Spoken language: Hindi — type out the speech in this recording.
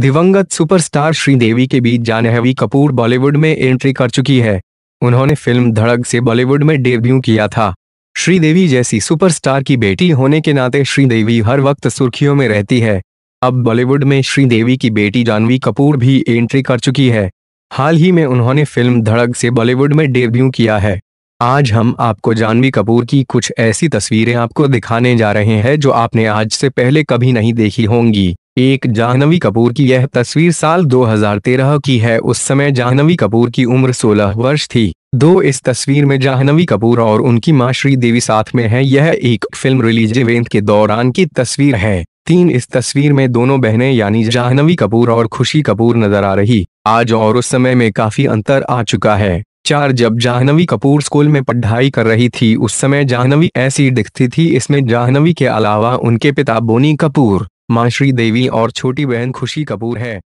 दिवंगत सुपरस्टार श्रीदेवी के बीच जानहवी कपूर बॉलीवुड में एंट्री कर चुकी है उन्होंने फिल्म धड़क से बॉलीवुड में डेब्यू किया था श्रीदेवी जैसी सुपरस्टार की बेटी होने के नाते श्रीदेवी हर वक्त सुर्खियों में रहती है अब बॉलीवुड में श्रीदेवी की बेटी जानवी कपूर भी एंट्री कर चुकी है हाल ही में उन्होंने फिल्म धड़क से बॉलीवुड में डेब्यू किया है आज हम आपको जानवी कपूर की कुछ ऐसी तस्वीरें आपको दिखाने जा रहे हैं जो आपने आज से पहले कभी नहीं देखी होंगी एक जाह्नवी कपूर की यह तस्वीर साल 2013 की है उस समय जाह्नवी कपूर की उम्र 16 वर्ष थी दो इस तस्वीर में जाह्नवी कपूर और उनकी मां श्रीदेवी साथ में हैं यह एक फिल्म रिलीज इवेंट के दौरान की तस्वीर है तीन इस तस्वीर में दोनों बहनें यानी जाह्नवी कपूर और खुशी कपूर नजर आ रही आज और उस समय में काफी अंतर आ चुका है चार जब जाह्नवी कपूर स्कूल में पढ़ाई कर रही थी उस समय जाह्नवी ऐसी दिखती थी इसमें जाह्नवी के अलावा उनके पिता बोनी कपूर मां श्रीदेवी और छोटी बहन खुशी कपूर है